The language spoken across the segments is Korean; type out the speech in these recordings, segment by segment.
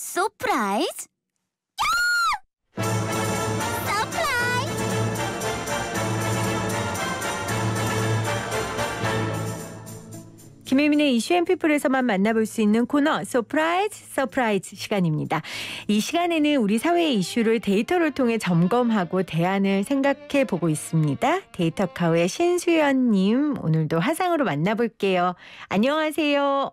서프라이즈? 서프이즈 김혜민의 이슈 앤 피플에서만 만나볼 수 있는 코너 서프라이즈 서프라이즈 시간입니다. 이 시간에는 우리 사회의 이슈를 데이터를 통해 점검하고 대안을 생각해 보고 있습니다. 데이터카우의 신수연 님 오늘도 화상으로 만나볼게요. 안녕하세요.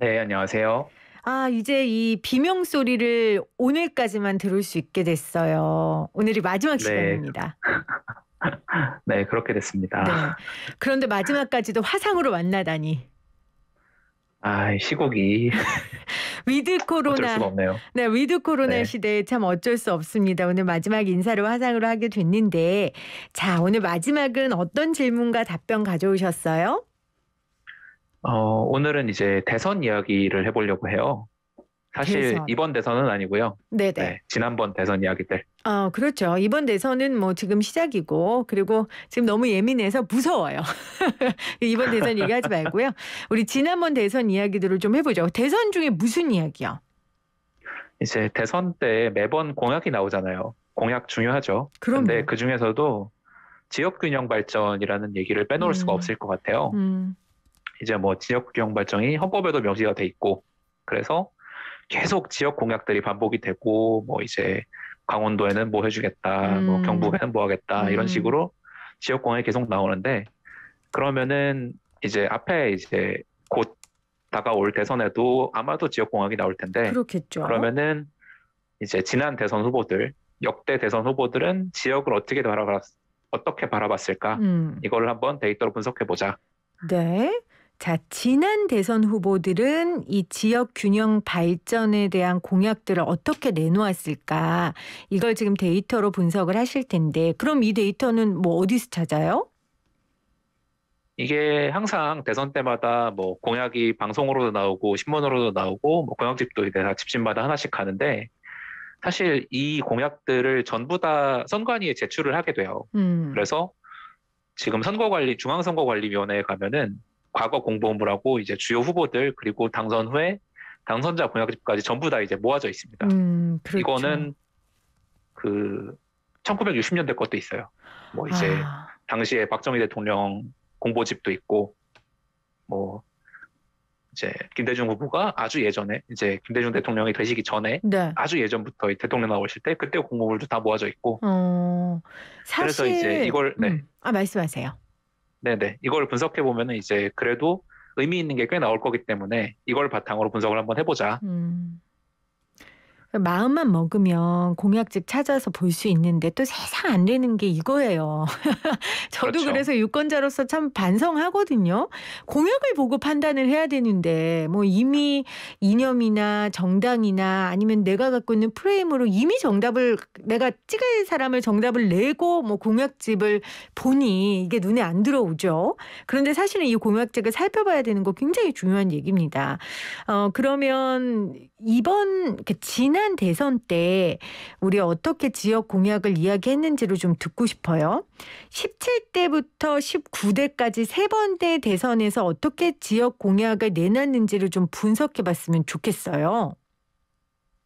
네, 안녕하세요. 아, 이제 이 비명 소리를 오늘까지만 들을 수 있게 됐어요. 오늘이 마지막 네. 시간입니다. 네, 그렇게 됐습니다. 네. 그런데 마지막까지도 화상으로 만나다니. 아, 시국이 위드 코로나. 네, 위드 코로나 네. 시대에 참 어쩔 수 없습니다. 오늘 마지막 인사를 화상으로 하게 됐는데 자, 오늘 마지막은 어떤 질문과 답변 가져오셨어요? 어, 오늘은 이제 대선 이야기를 해보려고 해요. 사실 대선. 이번 대선은 아니고요. 네네. 네, 지난번 대선 이야기들. 아, 그렇죠. 이번 대선은 뭐 지금 시작이고 그리고 지금 너무 예민해서 무서워요. 이번 대선 얘기하지 말고요. 우리 지난번 대선 이야기들을 좀 해보죠. 대선 중에 무슨 이야기요? 이제 대선 때 매번 공약이 나오잖아요. 공약 중요하죠. 그럼요. 근데 그 중에서도 지역 균형 발전이라는 얘기를 빼놓을 음. 수가 없을 것 같아요. 음. 이제 뭐 지역 구경 발전이 헌법에도 명시가 돼 있고 그래서 계속 지역 공약들이 반복이 되고 뭐 이제 강원도에는 뭐 해주겠다, 뭐 음. 뭐 경북에는 뭐 하겠다 음. 이런 식으로 지역 공약이 계속 나오는데 그러면은 이제 앞에 이제 곧 다가올 대선에도 아마도 지역 공약이 나올 텐데 그렇겠죠. 그러면은 이제 지난 대선 후보들 역대 대선 후보들은 지역을 어떻게 바라봤 어떻게 바라봤을까 음. 이걸 한번 데이터로 분석해 보자. 네. 자, 지난 대선 후보들은 이 지역 균형 발전에 대한 공약들을 어떻게 내놓았을까? 이걸 지금 데이터로 분석을 하실 텐데, 그럼 이 데이터는 뭐 어디서 찾아요? 이게 항상 대선 때마다 뭐 공약이 방송으로도 나오고 신문으로도 나오고 뭐 공약집도 이제 다 집집마다 하나씩 가는데 사실 이 공약들을 전부 다 선관위에 제출을 하게 돼요. 음. 그래서 지금 선거관리 중앙선거관리위원회에 가면은 과거 공보물하고 이제 주요 후보들 그리고 당선 후에 당선자 공약집까지 전부 다 이제 모아져 있습니다. 음, 그렇죠. 이거는 그 1960년대 것도 있어요. 뭐 이제 아. 당시에 박정희 대통령 공보집도 있고 뭐 이제 김대중 후보가 아주 예전에 이제 김대중 대통령이 되시기 전에 네. 아주 예전부터 대통령 나오실 때 그때 공보물도 다 모아져 있고 어, 사실... 그래서 이제 이걸 네. 음. 아 말씀하세요. 네네. 이걸 분석해 보면은 이제 그래도 의미 있는 게 꽤 나올 거기 때문에 이걸 바탕으로 분석을 한번 해보자. 음. 마음만 먹으면 공약집 찾아서 볼 수 있는데 또 세상 안 되는 게 이거예요. 저도 그렇죠. 그래서 유권자로서 참 반성하거든요. 공약을 보고 판단을 해야 되는데 뭐 이미 이념이나 정당이나 아니면 내가 갖고 있는 프레임으로 이미 정답을 내가 찍을 사람을 정답을 내고 뭐 공약집을 보니 이게 눈에 안 들어오죠. 그런데 사실은 이 공약집을 살펴봐야 되는 거 굉장히 중요한 얘기입니다. 어 그러면 이번 그 지난 대선 때 우리 어떻게 지역 공약을 이야기했는지를 좀 듣고 싶어요. 17대부터 19대까지 세 번대 대선에서 어떻게 지역 공약을 내놨는지를 좀 분석해 봤으면 좋겠어요.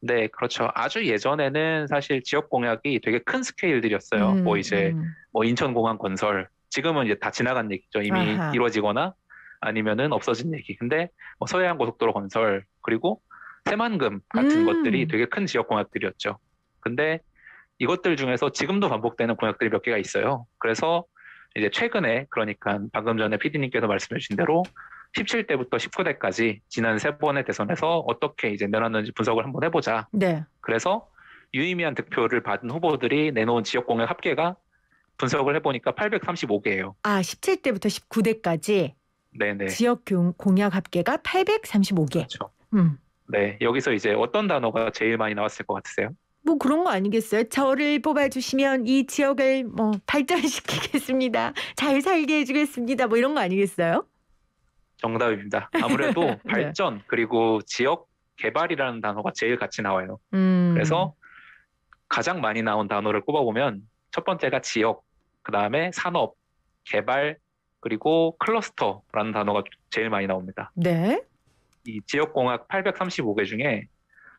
네, 그렇죠. 아주 예전에는 사실 지역 공약이 되게 큰 스케일들이었어요. 음, 뭐 이제 음. 뭐 인천공항 건설 지금은 이제 다 지나간 얘기죠. 이미 아하. 이루어지거나 아니면은 없어진 얘기. 근데 뭐 서해안 고속도로 건설 그리고 세만금 같은 음. 것들이 되게 큰 지역 공약들이었죠. 근데 이것들 중에서 지금도 반복되는 공약들이 몇 개가 있어요. 그래서 이제 최근에 그러니까 방금 전에 PD님께서 말씀해 주신 대로 17대부터 19대까지 지난 세 번의 대선에서 어떻게 이제 내놨는지 분석을 한번 해보자. 네. 그래서 유의미한 득표를 받은 후보들이 내놓은 지역 공약 합계가 분석을 해보니까 835개예요. 아, 17대부터 19대까지 네네. 지역 공약 합계가 835개. 그렇죠. 음. 네, 여기서 이제 어떤 단어가 제일 많이 나왔을 것 같으세요? 뭐 그런 거 아니겠어요? 저를 뽑아주시면 이 지역을 뭐 발전시키겠습니다. 잘 살게 해주겠습니다. 뭐 이런 거 아니겠어요? 정답입니다. 아무래도 네. 발전 그리고 지역 개발이라는 단어가 제일 같이 나와요. 음. 그래서 가장 많이 나온 단어를 꼽아보면 첫 번째가 지역, 그 다음에 산업, 개발, 그리고 클러스터라는 단어가 제일 많이 나옵니다. 네. 이 지역공학 835개 중에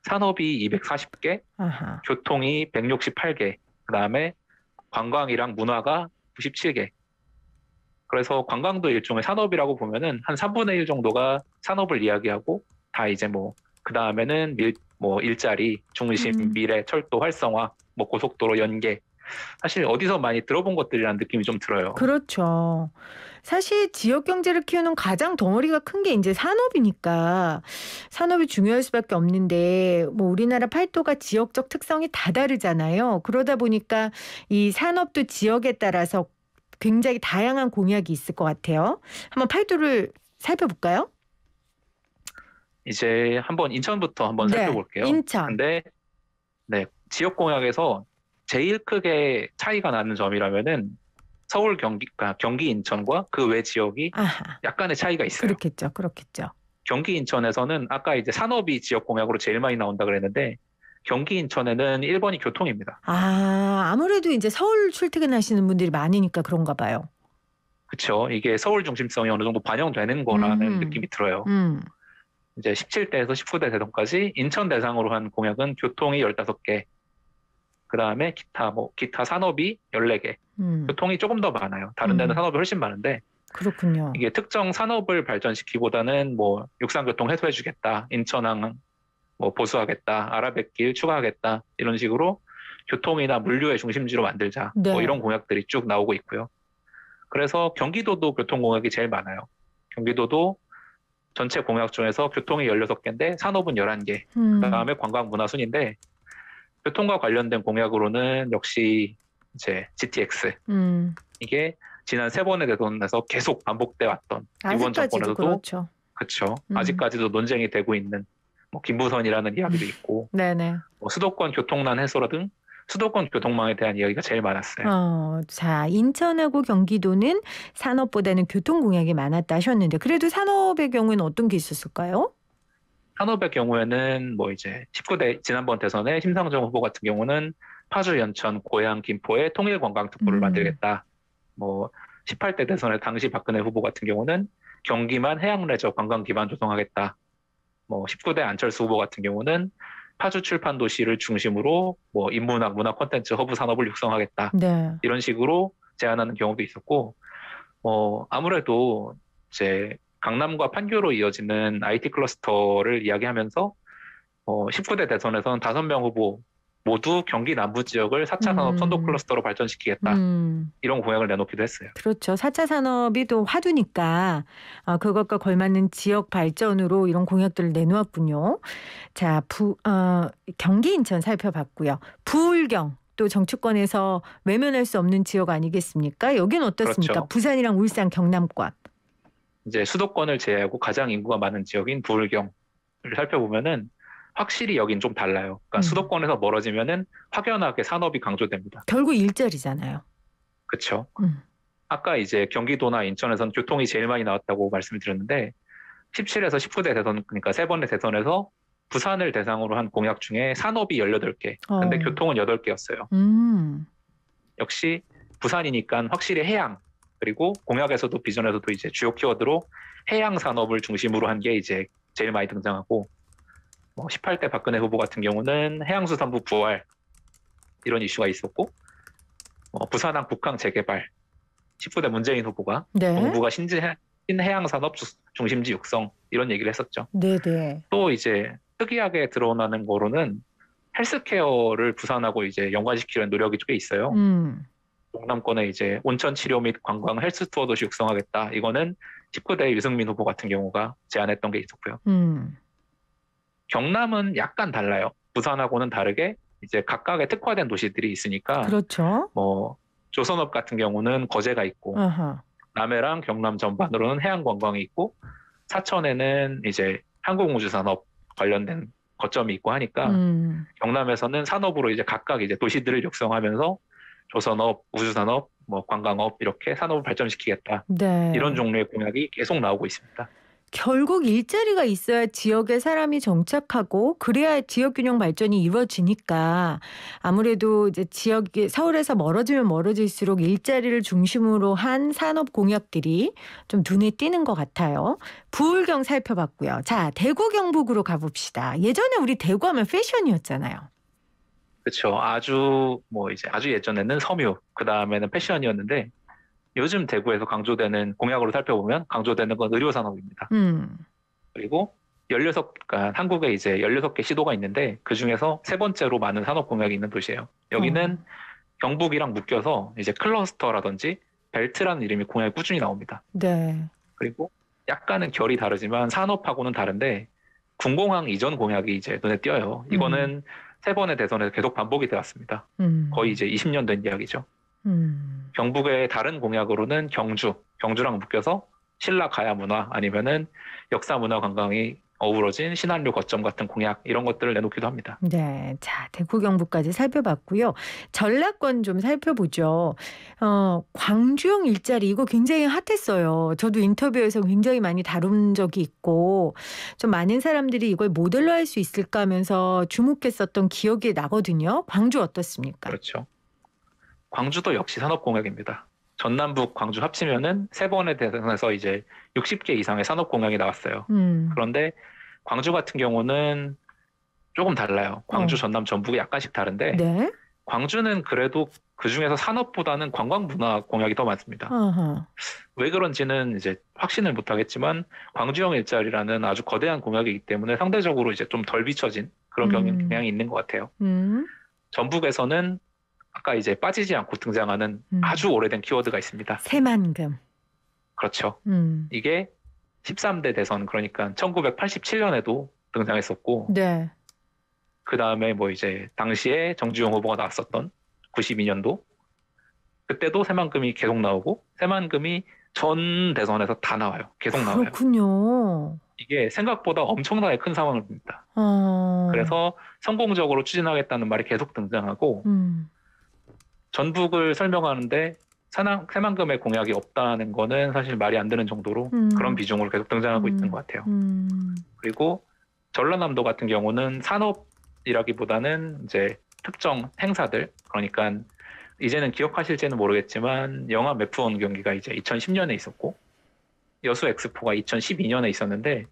산업이 240개, 아하. 교통이 168개, 그 다음에 관광이랑 문화가 97개. 그래서 관광도 일종의 산업이라고 보면은 한 3분의 1 정도가 산업을 이야기하고 다 이제 뭐그 다음에는 밀뭐 일자리 중심 음. 미래 철도 활성화 뭐 고속도로 연계 사실 어디서 많이 들어본 것들이라는 느낌이 좀 들어요. 그렇죠. 사실 지역 경제를 키우는 가장 덩어리가 큰 게 이제 산업이니까 산업이 중요할 수밖에 없는데 뭐 우리나라 팔도가 지역적 특성이 다 다르잖아요. 그러다 보니까 이 산업도 지역에 따라서 굉장히 다양한 공약이 있을 것 같아요. 한번 팔도를 살펴볼까요? 이제 한번 인천부터 한번 네, 살펴볼게요. 인천. 근데 네, 지역 공약에서 제일 크게 차이가 나는 점이라면은 서울 경기 아, 경기 인천과 그 외 지역이 아하. 약간의 차이가 있어요. 그렇겠죠, 그렇겠죠. 경기 인천에서는 아까 이제 산업이 지역 공약으로 제일 많이 나온다 그랬는데 경기 인천에는 1번이 교통입니다. 아 아무래도 이제 서울 출퇴근하시는 분들이 많으니까 그런가 봐요. 그렇죠. 이게 서울 중심성이 어느 정도 반영되는 거라는 음. 느낌이 들어요. 음. 이제 17대에서 19대 대선까지 인천 대상으로 한 공약은 교통이 15개, 그 다음에 기타 뭐 기타 산업이 14개. 음. 교통이 조금 더 많아요. 다른 데는 음. 산업이 훨씬 많은데 그렇군요. 이게 특정 산업을 발전시키기보다는 뭐 육상교통 해소해주겠다, 인천항 뭐 보수하겠다, 아라뱃길 추가하겠다 이런 식으로 교통이나 물류의 중심지로 만들자 뭐 네. 뭐 이런 공약들이 쭉 나오고 있고요. 그래서 경기도도 교통 공약이 제일 많아요. 경기도도 전체 공약 중에서 교통이 16개인데 산업은 11개, 음. 그다음에 관광 문화 순인데 교통과 관련된 공약으로는 역시 이제 GTX 음. 이게 지난 세 번의 대선에서 계속 반복돼 왔던 이번 정권에서도 그렇죠. 그렇죠. 음. 아직까지도 논쟁이 되고 있는 뭐 김부선이라는 이야기도 있고 네네. 뭐 수도권 교통난 해소라 등 수도권 교통망에 대한 이야기가 제일 많았어요. 어, 자, 인천하고 경기도는 산업보다는 교통 공약이 많았다 하셨는데 그래도 산업의 경우는 어떤 게 있었을까요? 한옥의 경우에는 뭐 이제 19대 지난번 대선에 심상정 후보 같은 경우는 파주 연천 고양 김포에 통일 관광특보를 음. 만들겠다. 뭐 18대 대선에 당시 박근혜 후보 같은 경우는 경기만 해양 레저 관광 기반 조성하겠다. 뭐 19대 안철수 후보 같은 경우는 파주 출판 도시를 중심으로 뭐 인문학 문화 콘텐츠 허브 산업을 육성하겠다. 네. 이런 식으로 제안하는 경우도 있었고 뭐 아무래도 이제 강남과 판교로 이어지는 IT 클러스터를 이야기하면서 어, 19대 대선에서는 다섯 명 후보 모두 경기 남부 지역을 4차 산업 음. 선도 클러스터로 발전시키겠다. 음. 이런 공약을 내놓기도 했어요. 그렇죠. 4차 산업이 또 화두니까 어, 그것과 걸맞는 지역 발전으로 이런 공약들을 내놓았군요. 자, 부, 어, 경기 인천 살펴봤고요. 부울경 또 정치권에서 외면할 수 없는 지역 아니겠습니까? 여긴 어떻습니까? 그렇죠. 부산이랑 울산, 경남권. 이제 수도권을 제외하고 가장 인구가 많은 지역인 부울경을 살펴보면은 확실히 여긴 좀 달라요. 그러니까 음. 수도권에서 멀어지면은 확연하게 산업이 강조됩니다. 결국 일자리잖아요. 그렇죠. 음. 아까 이제 경기도나 인천에서는 교통이 제일 많이 나왔다고 말씀을 드렸는데 17에서 19대 대선 그러니까 세 번의 대선에서 부산을 대상으로 한 공약 중에 산업이 18개, 어. 근데 교통은 8개였어요. 음. 역시 부산이니까 확실히 해양 그리고 공약에서도 비전에서도 이제 주요 키워드로 해양 산업을 중심으로 한 게 이제 제일 많이 등장하고 뭐 18대 박근혜 후보 같은 경우는 해양수산부 부활 이런 이슈가 있었고 어, 부산항 북항 재개발 19대 문재인 후보가 네. 정부가 신 신해양 산업 중심지 육성 이런 얘기를 했었죠. 네네. 네. 또 이제 특이하게 드러나는 거로는 헬스케어를 부산하고 이제 연관시키려는 노력이 꽤 있어요. 음. 동남권에 이제 온천 치료 및 관광 헬스 투어 도시 육성하겠다. 이거는 19대 유승민 후보 같은 경우가 제안했던 게 있었고요. 음. 경남은 약간 달라요. 부산하고는 다르게 이제 각각의 특화된 도시들이 있으니까 그렇죠. 뭐 조선업 같은 경우는 거제가 있고 아하. 남해랑 경남 전반으로는 해양 관광이 있고 사천에는 이제 항공우주산업 관련된 거점이 있고 하니까 음. 경남에서는 산업으로 이제 각각 이제 도시들을 육성하면서 조선업, 우주산업, 뭐 관광업 이렇게 산업을 발전시키겠다. 네. 이런 종류의 공약이 계속 나오고 있습니다. 결국 일자리가 있어야 지역에 사람이 정착하고 그래야 지역 균형 발전이 이루어지니까 아무래도 이제 지역이 서울에서 멀어지면 멀어질수록 일자리를 중심으로 한 산업 공약들이 좀 눈에 띄는 것 같아요. 부울경 살펴봤고요. 자 대구 경북으로 가봅시다. 예전에 우리 대구하면 패션이었잖아요. 그렇죠. 아주 뭐 이제 아주 예전에는 섬유, 그 다음에는 패션이었는데 요즘 대구에서 강조되는 공약으로 살펴보면 강조되는 건 의료 산업입니다. 음. 그리고 16, 그러니까 한국에 이제 16개 시도가 있는데 그 중에서 세 번째로 많은 산업 공약이 있는 도시예요. 여기는 어. 경북이랑 묶여서 이제 클러스터라든지 벨트라는 이름이 공약에 꾸준히 나옵니다. 네. 그리고 약간은 결이 다르지만 산업하고는 다른데 군공항 이전 공약이 이제 눈에 띄어요. 이거는 음. 세 번의 대선에서 계속 반복이 되었습니다. 음. 거의 이제 20년 된 이야기죠. 음. 경북의 다른 공약으로는 경주, 경주랑 묶여서 신라 가야 문화 아니면은 역사 문화 관광이 어우러진 시나리오 거점 같은 공약 이런 것들을 내놓기도 합니다. 네, 자 대구 경북까지 살펴봤고요. 전라권 좀 살펴보죠. 어, 광주형 일자리 이거 굉장히 핫했어요. 저도 인터뷰에서 굉장히 많이 다룬 적이 있고 좀 많은 사람들이 이걸 모델로 할 수 있을까 하면서 주목했었던 기억이 나거든요. 광주 어떻습니까? 그렇죠. 광주도 역시 산업 공약입니다. 전남북 광주 합치면은 세 번에 대해서 이제 60개 이상의 산업 공약이 나왔어요. 음. 그런데 광주 같은 경우는 조금 달라요. 광주, 어. 전남, 전북이 약간씩 다른데 네? 광주는 그래도 그 중에서 산업보다는 관광 문화 공약이 더 많습니다. 어허. 왜 그런지는 이제 확신을 못 하겠지만 광주형 일자리라는 아주 거대한 공약이기 때문에 상대적으로 이제 좀 덜 비춰진 그런 음. 경향이 있는 것 같아요. 음. 전북에서는 아까 이제 빠지지 않고 등장하는 음. 아주 오래된 키워드가 있습니다. 새만금. 그렇죠. 음. 이게 13대 대선 그러니까 1987년에도 등장했었고 네. 그 다음에 뭐 이제 당시에 정주영 후보가 나왔었던 92년도 그때도 새만금이 계속 나오고 새만금이 전 대선에서 다 나와요. 계속 나와요. 그렇군요. 이게 생각보다 엄청나게 큰 상황입니다. 어... 그래서 성공적으로 추진하겠다는 말이 계속 등장하고 음. 전북을 설명하는데 사망, 새만금의 공약이 없다는 거는 사실 말이 안 되는 정도로 음. 그런 비중으로 계속 등장하고 음. 있는 것 같아요. 음. 음. 그리고 전라남도 같은 경우는 산업이라기보다는 이제 특정 행사들 그러니까 이제는 기억하실지는 모르겠지만 영화 맥프원 경기가 이제 2010년에 있었고 여수 엑스포가 2012년에 있었는데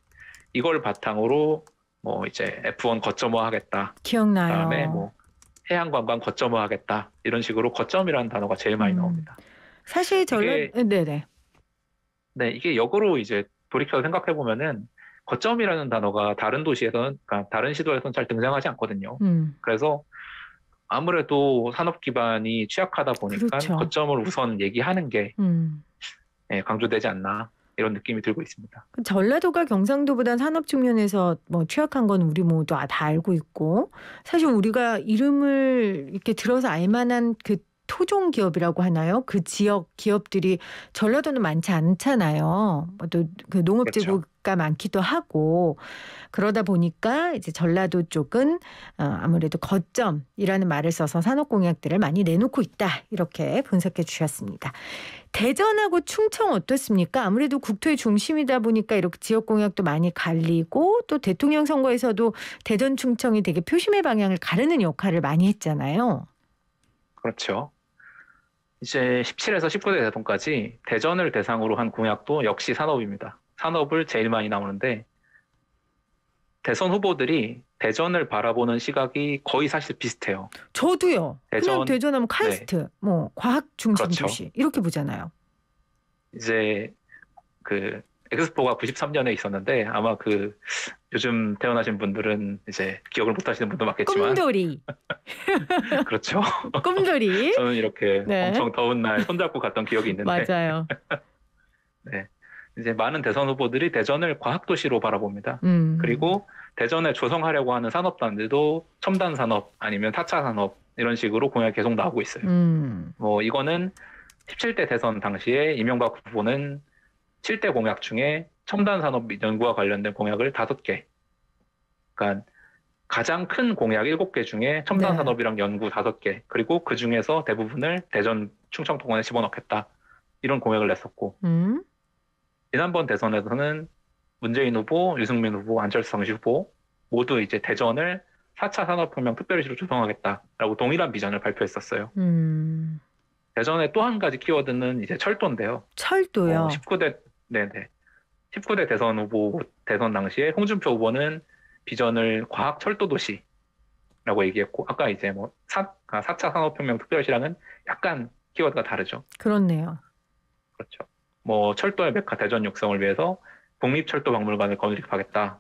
이걸 바탕으로 뭐 이제 F1 거점화 하겠다. 기억나요. 그다음에 뭐 해양 관광 거점화하겠다 이런 식으로 거점이라는 단어가 제일 많이 음. 나옵니다. 사실 저는 네네. 네. 네 이게 역으로 이제 돌이켜 생각해 보면은 거점이라는 단어가 다른 도시에서는 그러니까 다른 시도에서는 잘 등장하지 않거든요. 음. 그래서 아무래도 산업 기반이 취약하다 보니까 그렇죠. 거점을 그렇죠. 우선 얘기하는 게 음. 네, 강조되지 않나 이런 느낌이 들고 있습니다. 그 전라도가 경상도보다 산업 측면에서 뭐 취약한 건 우리 모두 다 알고 있고 사실 우리가 이름을 이렇게 들어서 알만한 그 토종 기업이라고 하나요? 그 지역 기업들이 전라도는 많지 않잖아요. 뭐 또그 농업지구 그렇죠. 가 많기도 하고 그러다 보니까 이제 전라도 쪽은 어, 아무래도 거점이라는 말을 써서 산업 공약들을 많이 내놓고 있다 이렇게 분석해 주셨습니다. 대전하고 충청 어떻습니까? 아무래도 국토의 중심이다 보니까 이렇게 지역 공약도 많이 갈리고 또 대통령 선거에서도 대전 충청이 되게 표심의 방향을 가르는 역할을 많이 했잖아요. 그렇죠. 이제 17에서 19대 대통까지 대전을 대상으로 한 공약도 역시 산업입니다. 산업을 제일 많이 나오는데 대선 후보들이 대전을 바라보는 시각이 거의 사실 비슷해요. 저도요. 대전, 그냥 대전하면 카이스트, 네. 뭐 과학 중심 그렇죠. 도시 이렇게 보잖아요. 이제 그 엑스포가 93년에 있었는데 아마 그 요즘 태어나신 분들은 이제 기억을 못 하시는 분도 많겠지만 꿈돌이 그렇죠 꿈돌이 저는 이렇게 네. 엄청 더운 날 손잡고 갔던 기억이 있는데 맞아요 네 이제 많은 대선 후보들이 대전을 과학 도시로 바라봅니다 음. 그리고 대전에 조성하려고 하는 산업단지도 첨단 산업 아니면 4차 산업 이런 식으로 공약 계속 나오고 있어요 음. 뭐 이거는 17대 대선 당시에 이명박 후보는 7대 공약 중에 첨단 산업 연구와 관련된 공약을 5개. 그러니까 가장 큰 공약 7개 중에 첨단 네. 산업이랑 연구 5개. 그리고 그 중에서 대부분을 대전 충청 동원에 집어넣겠다. 이런 공약을 냈었고. 음? 지난번 대선에서는 문재인 후보, 유승민 후보, 안철수 당시 후보 모두 이제 대전을 4차 산업혁명 특별시로 조성하겠다라고 동일한 비전을 발표했었어요. 음... 대전의 또 한 가지 키워드는 이제 철도인데요. 철도요. 어, 뭐 19대 네네. 19대 대선 후보 대선 당시에 홍준표 후보는 비전을 과학 철도 도시라고 얘기했고 아까 이제 뭐 사, 4차 아, 산업혁명 특별시랑은 약간 키워드가 다르죠. 그렇네요. 그렇죠. 뭐 철도의 메카 대전 육성을 위해서 독립철도 박물관을 건립하겠다.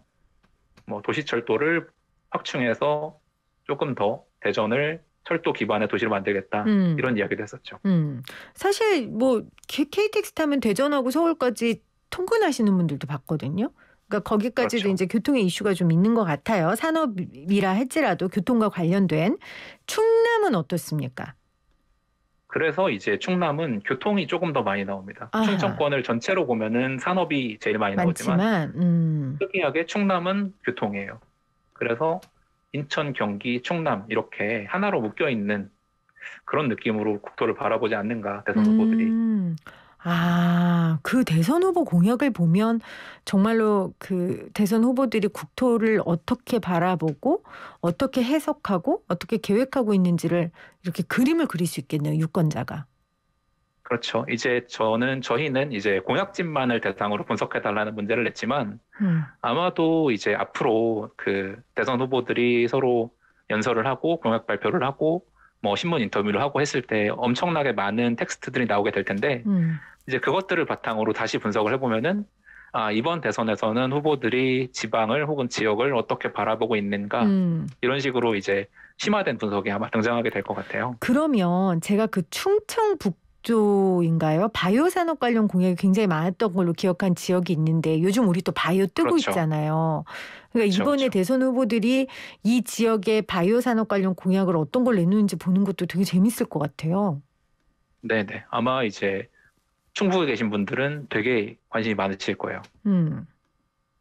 뭐 도시철도를 확충해서 조금 더 대전을 철도 기반의 도시를 만들겠다 음. 이런 이야기를 했었죠. 음. 사실 뭐 KTX 타면 대전하고 서울까지 통근하시는 분들도 봤거든요. 그러니까 거기까지도 그렇죠. 이제 교통의 이슈가 좀 있는 것 같아요. 산업이라 할지라도 교통과 관련된 충남은 어떻습니까? 그래서 이제 충남은 교통이 조금 더 많이 나옵니다. 아하. 충청권을 전체로 보면은 산업이 제일 많이 많지만, 나오지만 음. 특이하게 충남은 교통이에요. 그래서 인천, 경기, 충남 이렇게 하나로 묶여 있는 그런 느낌으로 국토를 바라보지 않는가 대선 후보들이. 음. 아, 그 대선 후보 공약을 보면 정말로 그 대선 후보들이 국토를 어떻게 바라보고 어떻게 해석하고 어떻게 계획하고 있는지를 이렇게 그림을 그릴 수 있겠네요, 유권자가. 그렇죠. 이제 저는 저희는 이제 공약집만을 대상으로 분석해 달라는 문제를 냈지만 음. 아마도 이제 앞으로 그 대선 후보들이 서로 연설을 하고 공약 발표를 하고 뭐 신문 인터뷰를 하고 했을 때 엄청나게 많은 텍스트들이 나오게 될 텐데 음. 이제 그것들을 바탕으로 다시 분석을 해보면은 아 이번 대선에서는 후보들이 지방을 혹은 지역을 어떻게 바라보고 있는가 음. 이런 식으로 이제 심화된 분석이 아마 등장하게 될 것 같아요. 그러면 제가 그 충청북 쪽인가요? 바이오 산업 관련 공약이 굉장히 많았던 걸로 기억한 지역이 있는데 요즘 우리 또 바이오 뜨고 그렇죠. 있잖아요. 그러니까 그렇죠, 이번에 그렇죠. 대선 후보들이 이 지역의 바이오 산업 관련 공약을 어떤 걸 내놓는지 보는 것도 되게 재밌을 것 같아요. 네, 네. 아마 이제 충북에 계신 분들은 되게 관심이 많으실 거예요. 음.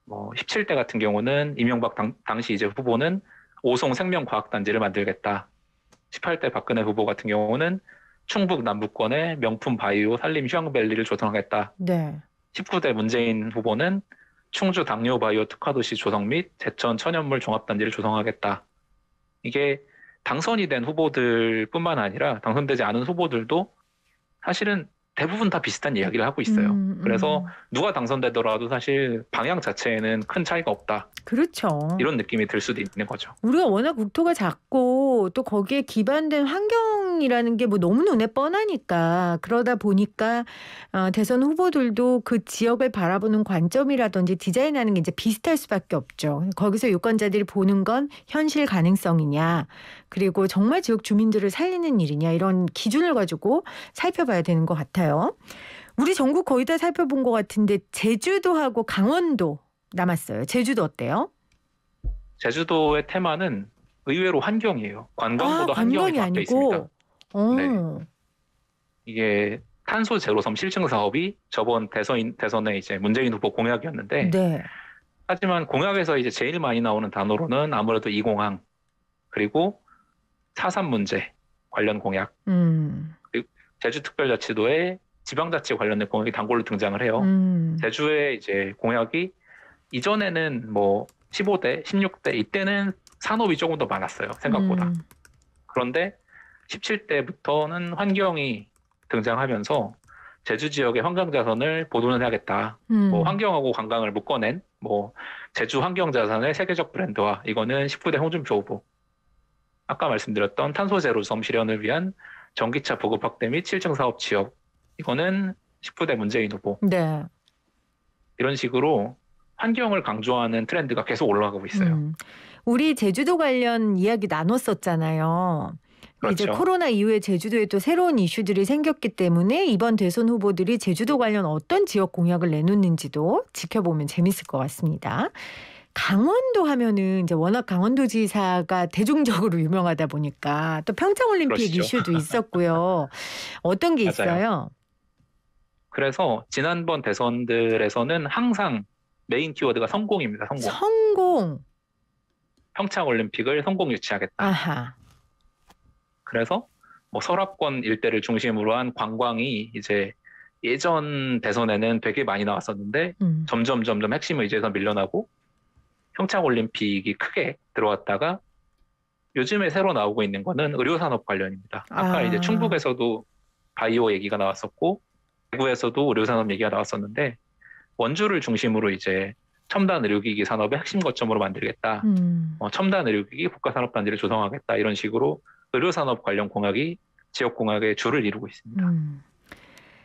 뭐 17대 같은 경우는 이명박 당, 당시 이제 후보는 오송 생명과학단지를 만들겠다. 18대 박근혜 후보 같은 경우는 충북 남부권에 명품 바이오 산림 휴양밸리를 조성하겠다. 네. 19대 문재인 후보는 충주 당뇨 바이오 특화도시 조성 및 제천 천연물 종합단지를 조성하겠다. 이게 당선이 된 후보들뿐만 아니라 당선되지 않은 후보들도 사실은 대부분 다 비슷한 이야기를 하고 있어요. 음, 음. 그래서 누가 당선되더라도 사실 방향 자체에는 큰 차이가 없다. 그렇죠. 이런 느낌이 들 수도 있는 거죠. 우리가 워낙 국토가 작고 또 거기에 기반된 환경 대선이라는 게 뭐 너무 눈에 뻔하니까 그러다 보니까 어, 대선 후보들도 그 지역을 바라보는 관점이라든지 디자인하는 게 이제 비슷할 수밖에 없죠. 거기서 유권자들이 보는 건 현실 가능성이냐 그리고 정말 지역 주민들을 살리는 일이냐 이런 기준을 가지고 살펴봐야 되는 것 같아요. 우리 전국 거의 다 살펴본 것 같은데 제주도하고 강원도 남았어요. 제주도 어때요? 제주도의 테마는 의외로 환경이에요. 관광보다 아, 환경이, 환경이 아니고 있습니다. 네. 이게 탄소 제로섬 실증 사업이 저번 대선 대선에 이제 문재인 후보 공약이었는데 네. 하지만 공약에서 이제 제일 많이 나오는 단어로는 아무래도 이공항 그리고 사산 문제 관련 공약 음. 그리고 제주특별자치도의 지방자치 관련된 공약이 단골로 등장을 해요. 음. 제주의 이제 공약이 이전에는 뭐 15대, 16대 이때는 산업이 조금 더 많았어요 생각보다. 음. 그런데 17대부터는 환경이 등장하면서 제주 지역의 환경자산을 보존을 야겠다 음. 뭐 환경하고 관광을 묶어낸 뭐 제주 환경자산의 세계적 브랜드와 이거는 19대 홍준표 후보. 아까 말씀드렸던 탄소 제로섬 실현을 위한 전기차 보급 확대 및 7층 사업 지역. 이거는 19대 문재인 후보. 네. 이런 식으로 환경을 강조하는 트렌드가 계속 올라가고 있어요. 음. 우리 제주도 관련 이야기 나눴었잖아요. 그렇죠. 이제 코로나 이후에 제주도에 또 새로운 이슈들이 생겼기 때문에 이번 대선 후보들이 제주도 관련 어떤 지역 공약을 내놓는지도 지켜보면 재밌을 것 같습니다. 강원도 하면은 이제 워낙 강원도지사가 대중적으로 유명하다 보니까 또 평창올림픽 그러시죠. 이슈도 있었고요. 어떤 게 맞아요. 있어요? 그래서 지난번 대선들에서는 항상 메인 키워드가 성공입니다. 성공. 성공. 평창올림픽을 성공 유치하겠다. 아하. 그래서 뭐 서랍권 일대를 중심으로 한 관광이 이제 예전 대선에는 되게 많이 나왔었는데 음. 점점 점점 핵심 을이제서 밀려나고 평창 올림픽이 크게 들어왔다가 요즘에 새로 나오고 있는 거는 의료 산업 관련입니다. 아까 아. 이제 충북에서도 바이오 얘기가 나왔었고 대구에서도 의료 산업 얘기가 나왔었는데 원주를 중심으로 이제 첨단 의료기기 산업의 핵심 거점으로 만들겠다. 음. 어, 첨단 의료기기 국가산업단지를 조성하겠다. 이런 식으로 의료산업 관련 공약이 지역 공약의 주를 이루고 있습니다. 음.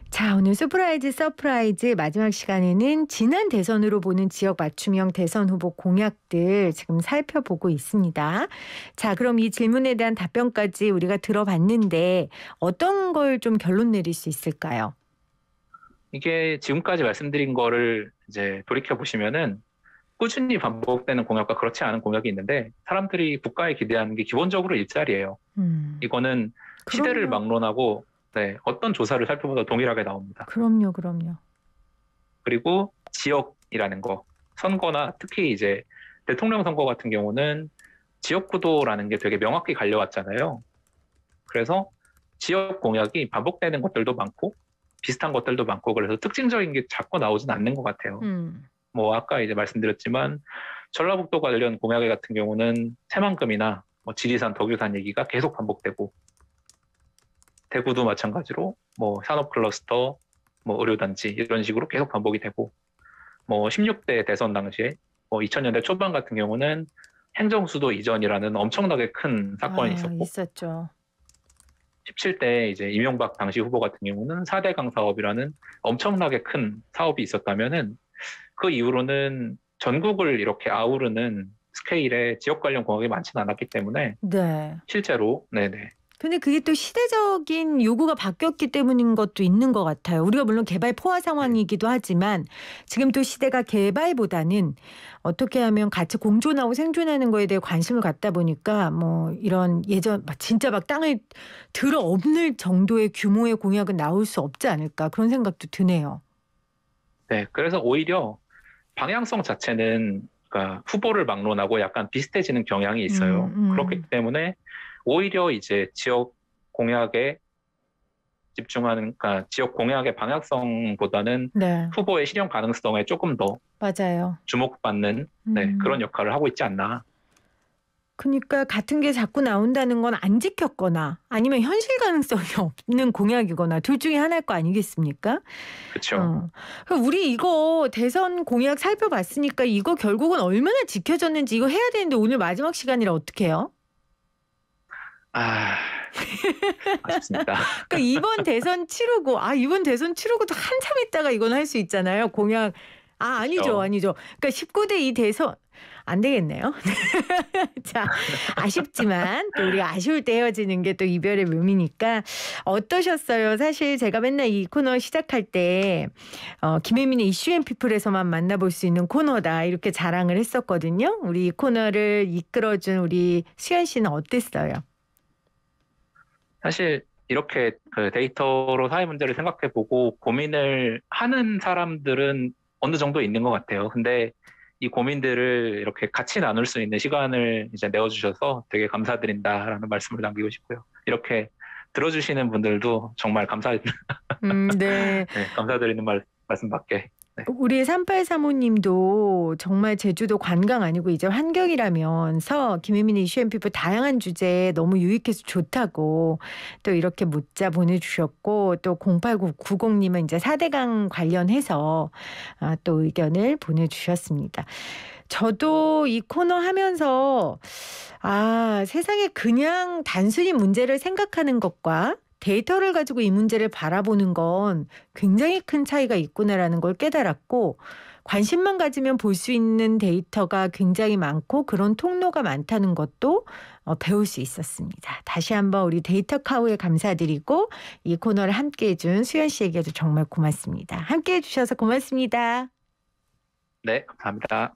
자, 오늘 서프라이즈 서프라이즈 마지막 시간에는 지난 대선으로 보는 지역 맞춤형 대선 후보 공약들 지금 살펴보고 있습니다. 자, 그럼 이 질문에 대한 답변까지 우리가 들어봤는데 어떤 걸 좀 결론 내릴 수 있을까요? 이게 지금까지 말씀드린 거를 이제 돌이켜 보시면은 꾸준히 반복되는 공약과 그렇지 않은 공약이 있는데 사람들이 국가에 기대하는 게 기본적으로 일자리예요. 음. 이거는 그럼요. 시대를 막론하고 네, 어떤 조사를 살펴보다 동일하게 나옵니다. 그럼요, 그럼요. 그리고 지역이라는 거 선거나 특히 이제 대통령 선거 같은 경우는 지역 구도라는 게 되게 명확히 갈려왔잖아요. 그래서 지역 공약이 반복되는 것들도 많고 비슷한 것들도 많고 그래서 특징적인 게 자꾸 나오진 않는 것 같아요. 음. 뭐 아까 이제 말씀드렸지만 전라북도 관련 공약회 같은 경우는 새만금이나 뭐 지리산, 덕유산 얘기가 계속 반복되고 대구도 마찬가지로 뭐 산업 클러스터, 뭐 의료단지 이런 식으로 계속 반복이 되고 뭐 16대 대선 당시에 뭐 2000년대 초반 같은 경우는 행정수도 이전이라는 엄청나게 큰 사건이 아, 있었고 있었죠. 17대 이제 이명박 당시 후보 같은 경우는 4대강 사업이라는 엄청나게 큰 사업이 있었다면은 그 이후로는 전국을 이렇게 아우르는 스케일의 지역 관련 공약이 많지는 않았기 때문에 네. 실제로 네네. 근데 그게 또 시대적인 요구가 바뀌었기 때문인 것도 있는 것 같아요. 우리가 물론 개발 포화 상황이기도 네. 하지만 지금 또 시대가 개발보다는 어떻게 하면 같이 공존하고 생존하는 거에 대해 관심을 갖다 보니까 뭐 이런 예전 막 진짜 막 땅을 들어 없는 정도의 규모의 공약은 나올 수 없지 않을까 그런 생각도 드네요. 네, 그래서 오히려 방향성 자체는 그러니까 후보를 막론하고 약간 비슷해지는 경향이 있어요. 음, 음. 그렇기 때문에 오히려 이제 지역 공약에 집중하는, 그러니까 지역 공약의 방향성보다는 네. 후보의 실현 가능성에 조금 더 맞아요. 주목받는 네, 음. 그런 역할을 하고 있지 않나 그러니까 같은 게 자꾸 나온다는 건 안 지켰거나 아니면 현실 가능성이 없는 공약이거나 둘 중에 하나일 거 아니겠습니까? 그렇죠. 어. 우리 이거 대선 공약 살펴봤으니까 이거 결국은 얼마나 지켜졌는지 이거 해야 되는데 오늘 마지막 시간이라 어떻게 해요? 아. 아쉽습니다. 그러니까 이번 대선 치르고 아 이번 대선 치르고도 한참 있다가 이건 할 수 있잖아요. 공약 아 아니죠 그렇죠. 아니죠. 그러니까 19대 이 대선 안 되겠네요. 자, 아쉽지만 또 우리가 아쉬울 때 헤어지는 게 또 이별의 묘미니까 어떠셨어요? 사실 제가 맨날 이 코너 시작할 때 어, 김혜민의 이슈 앤 피플에서만 만나볼 수 있는 코너다 이렇게 자랑을 했었거든요. 우리 이 코너를 이끌어준 우리 수현 씨는 어땠어요? 사실 이렇게 그 데이터로 사회 문제를 생각해보고 고민을 하는 사람들은 어느 정도 있는 것 같아요. 근데 이 고민들을 이렇게 같이 나눌 수 있는 시간을 이제 내어주셔서 되게 감사드린다라는 말씀을 남기고 싶고요. 이렇게 들어주시는 분들도 정말 감사, 음, 네. 네, 감사드리는 말, 말씀밖에 네. 우리 38 사모님도 정말 제주도 관광 아니고 이제 환경이라면서 김혜민 이슈앤피부 다양한 주제에 너무 유익해서 좋다고 또 이렇게 문자 보내주셨고 또 08990님은 이제 4대강 관련해서 아, 또 의견을 보내주셨습니다. 저도 이 코너 하면서 아, 세상에 그냥 단순히 문제를 생각하는 것과 데이터를 가지고 이 문제를 바라보는 건 굉장히 큰 차이가 있구나라는 걸 깨달았고 관심만 가지면 볼 수 있는 데이터가 굉장히 많고 그런 통로가 많다는 것도 어, 배울 수 있었습니다. 다시 한번 우리 데이터 카우에 감사드리고 이 코너를 함께 해준 수현 씨에게도 정말 고맙습니다. 함께 해주셔서 고맙습니다. 네, 감사합니다.